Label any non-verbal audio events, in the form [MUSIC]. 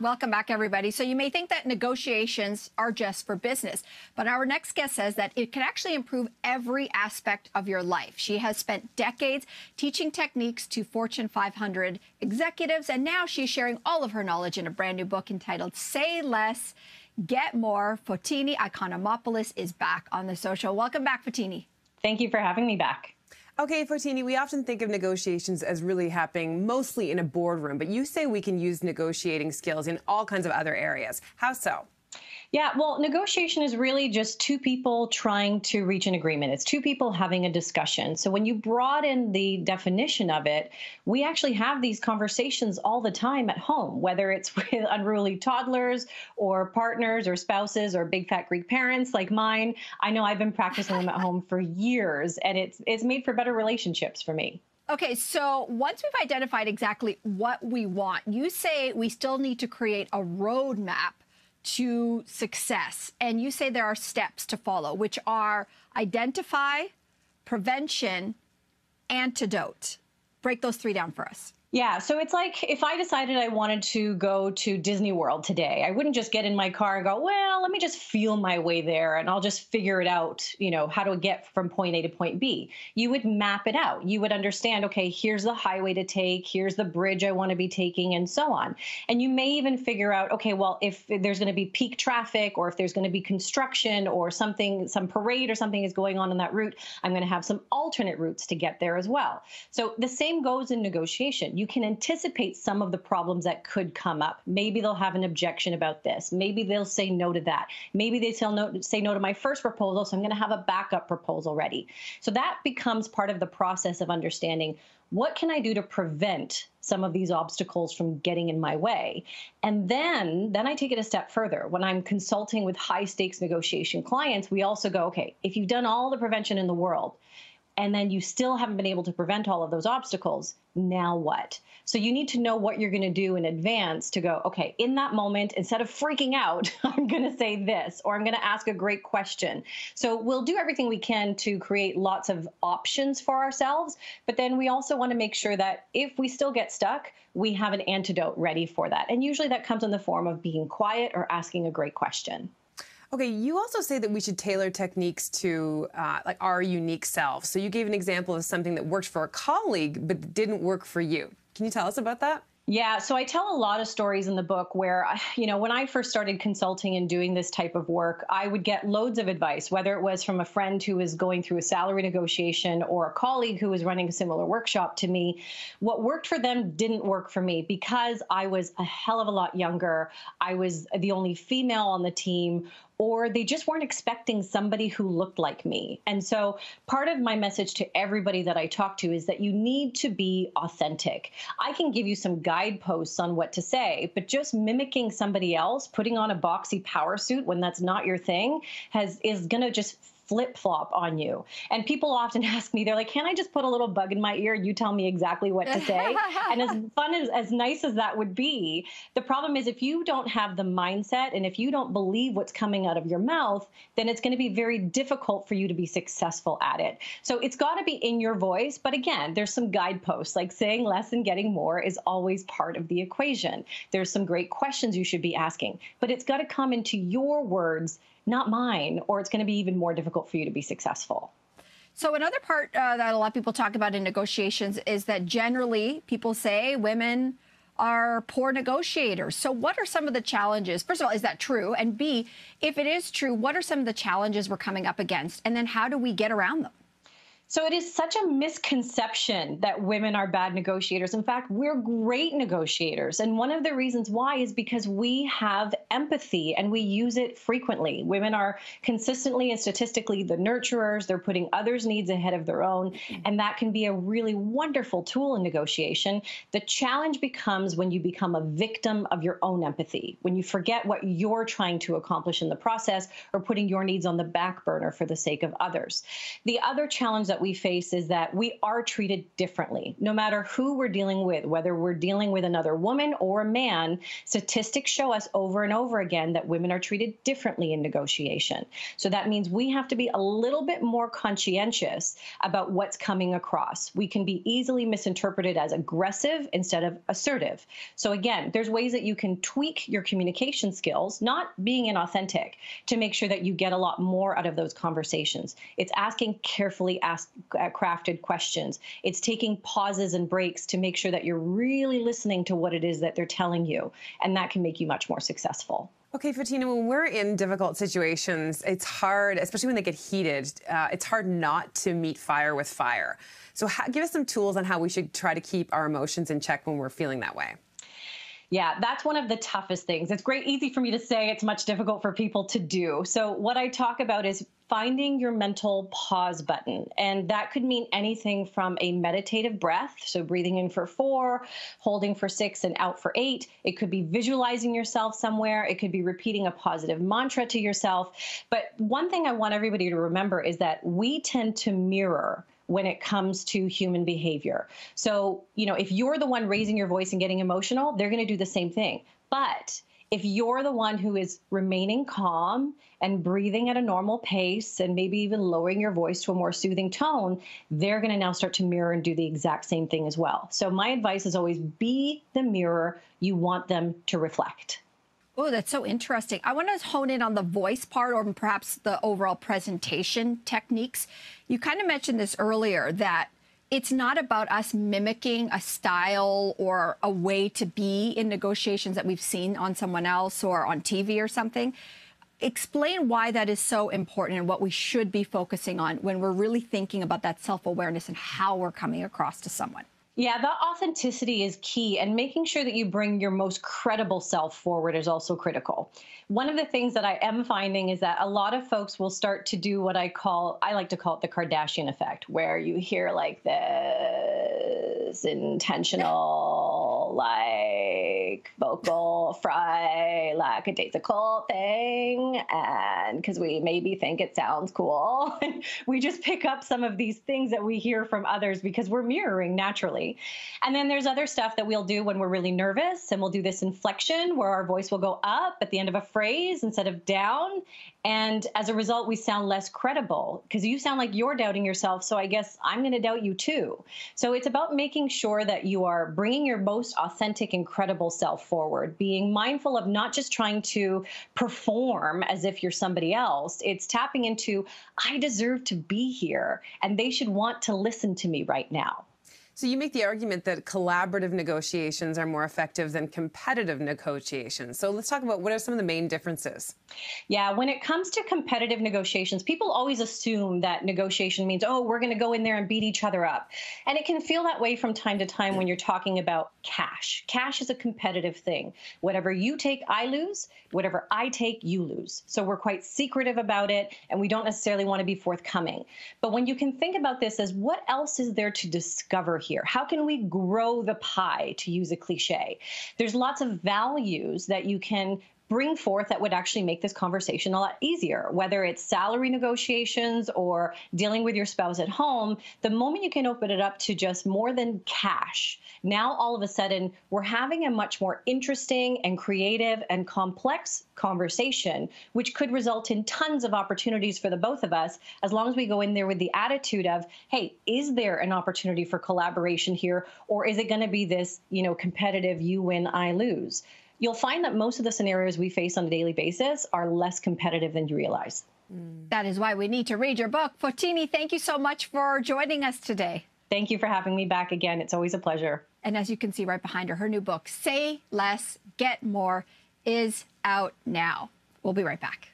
Welcome back, everybody. So you may think that negotiations are just for business, but our next guest says that it can actually improve every aspect of your life. She has spent decades teaching techniques to Fortune 500 executives, and now she's sharing all of her knowledge in a brand new book entitled Say Less, Get More. Fotini Economopoulos is back on the social. Welcome back, Fotini. Thank you for having me back. Okay, Fotini, we often think of negotiations as really happening mostly in a boardroom, but you say we can use negotiating skills in all kinds of other areas. How so? Yeah, well, negotiation is really just two people trying to reach an agreement. It's two people having a discussion. So when you broaden the definition of it, we actually have these conversations all the time at home, whether it's [LAUGHS] with unruly toddlers or partners or spouses or big fat Greek parents like mine. I know I've been practicing them at [LAUGHS] home for years, and it's it's made for better relationships for me. Okay, so once we've identified exactly what we want, you say we still need to create a roadmap to success. And you say there are steps to follow, which are identify, prevention, antidote. Break those three down for us. Yeah, so it's like if I decided I wanted to go to Disney World today, I wouldn't just get in my car and go, well, let me just feel my way there and I'll just figure it out, you know, how to get from point A to point B. You would map it out. You would understand, okay, here's the highway to take, here's the bridge I want to be taking, and so on. And you may even figure out, okay, well, if there's going to be peak traffic or if there's going to be construction or something, some parade or something is going on in that route, I'm going to have some alternate routes to get there as well. So the same goes in negotiation you can anticipate some of the problems that could come up. Maybe they'll have an objection about this. Maybe they'll say no to that. Maybe they say no, say no to my first proposal, so I'm going to have a backup proposal ready. So that becomes part of the process of understanding what can I do to prevent some of these obstacles from getting in my way and then then i take it a step further when i'm consulting with high stakes negotiation clients we also go okay if you've done all the prevention in the world and then you still haven't been able to prevent all of those obstacles, now what? So you need to know what you're going to do in advance to go, okay, in that moment, instead of freaking out, [LAUGHS] I'm going to say this, or I'm going to ask a great question. So we'll do everything we can to create lots of options for ourselves. But then we also want to make sure that if we still get stuck, we have an antidote ready for that. And usually that comes in the form of being quiet or asking a great question. Okay, you also say that we should tailor techniques to uh, like our unique selves. So you gave an example of something that worked for a colleague but didn't work for you. Can you tell us about that? Yeah, so I tell a lot of stories in the book where, [SIGHS] you know, when I first started consulting and doing this type of work, I would get loads of advice, whether it was from a friend who was going through a salary negotiation or a colleague who was running a similar workshop to me. What worked for them didn't work for me because I was a hell of a lot younger. I was the only female on the team, or they just weren't expecting somebody who looked like me. And so part of my message to everybody that I talk to is that you need to be authentic. I can give you some guideposts on what to say, but just mimicking somebody else, putting on a boxy power suit when that's not your thing has is going to just flip flop on you. And people often [LAUGHS] ask me, they're like, can I just put a little bug in my ear? You tell me exactly what to say. [LAUGHS] and as fun as, as nice as that would be, the problem is if you don't have the mindset and if you don't believe what's coming out of your mouth, then it's going to be very difficult for you to be successful at it. So it's got to be in your voice. But again, there's some guideposts like saying less and getting more is always part of the equation. There's some great questions you should be asking, but it's got to come into your words not mine, or it's going to be even more difficult for you to be successful. So another part uh, that a lot of people talk about in negotiations is that generally people say women are poor negotiators. So what are some of the challenges? First of all, is that true? And B, if it is true, what are some of the challenges we're coming up against? And then how do we get around them? So it is such a misconception that women are bad negotiators. In fact, we're great negotiators. And one of the reasons why is because we have empathy and we use it frequently. Women are consistently and statistically the nurturers, they're putting others' needs ahead of their own. Mm-hmm. And that can be a really wonderful tool in negotiation. The challenge becomes when you become a victim of your own empathy, when you forget what you're trying to accomplish in the process or putting your needs on the back burner for the sake of others. The other challenge that we face is that we are treated differently. No matter who we're dealing with, whether we're dealing with another woman or a man, statistics show us over and over again that women are treated differently in negotiation. So that means we have to be a little bit more conscientious about what's coming across. We can be easily misinterpreted as aggressive instead of assertive. So again, there's ways that you can tweak your communication skills, not being inauthentic, to make sure that you get a lot more out of those conversations. It's asking carefully asked uh, crafted questions. It's taking pauses and breaks to make sure that you're really listening to what it is that they're telling you. And that can make you much more successful. Okay, Fatina, when we're in difficult situations, it's hard, especially when they get heated, uh, it's hard not to meet fire with fire. So, give us some tools on how we should try to keep our emotions in check when we're feeling that way. Yeah, that's one of the toughest things. It's great, easy for me to say. It's much difficult for people to do. So, what I talk about is finding your mental pause button. And that could mean anything from a meditative breath, so breathing in for four, holding for six, and out for eight. It could be visualizing yourself somewhere. It could be repeating a positive mantra to yourself. But one thing I want everybody to remember is that we tend to mirror when it comes to human behavior. So, you know, if you're the one raising your voice and getting emotional, they're going to do the same thing. But if you're the one who is remaining calm and breathing at a normal pace and maybe even lowering your voice to a more soothing tone, they're going to now start to mirror and do the exact same thing as well. So, my advice is always be the mirror you want them to reflect. Oh, that's so interesting. I want to hone in on the voice part or perhaps the overall presentation techniques. You kind of mentioned this earlier that it's not about us mimicking a style or a way to be in negotiations that we've seen on someone else or on TV or something. Explain why that is so important and what we should be focusing on when we're really thinking about that self awareness and how we're coming across to someone. Yeah, the authenticity is key, and making sure that you bring your most credible self forward is also critical. One of the things that I am finding is that a lot of folks will start to do what I call, I like to call it the Kardashian effect, where you hear like this intentional, like, like vocal fry lackadaisical thing. And because we maybe think it sounds cool, [LAUGHS] we just pick up some of these things that we hear from others because we're mirroring naturally. And then there's other stuff that we'll do when we're really nervous. And we'll do this inflection where our voice will go up at the end of a phrase instead of down. And as a result, we sound less credible because you sound like you're doubting yourself. So I guess I'm going to doubt you too. So it's about making sure that you are bringing your most authentic and credible self forward, being mindful of not just trying to perform as if you're somebody else. It's tapping into, I deserve to be here, and they should want to listen to me right now. So you make the argument that collaborative negotiations are more effective than competitive negotiations. So let's talk about what are some of the main differences. Yeah, when it comes to competitive negotiations, people always assume that negotiation means, oh, we're going to go in there and beat each other up. And it can feel that way from time to time when you're talking about cash. Cash is a competitive thing. Whatever you take, I lose. Whatever I take, you lose. So we're quite secretive about it and we don't necessarily want to be forthcoming. But when you can think about this as what else is there to discover here? How can we grow the pie, to use a cliche? There's lots of values that you can bring forth that would actually make this conversation a lot easier, whether it's salary negotiations or dealing with your spouse at home. The moment you can open it up to just more than cash, now all of a sudden we're having a much more interesting and creative and complex conversation, which could result in tons of opportunities for the both of us as long as we go in there with the attitude of, hey, is there an opportunity for collaboration here? Or is it going to be this, you know, competitive you win, I lose? you'll find that most of the scenarios we face on a daily basis are less competitive than you realize. That is why we need to read your book. Fortini, thank you so much for joining us today. Thank you for having me back again. It's always a pleasure. And as you can see right behind her, her new book, Say Less, Get More, is out now. We'll be right back.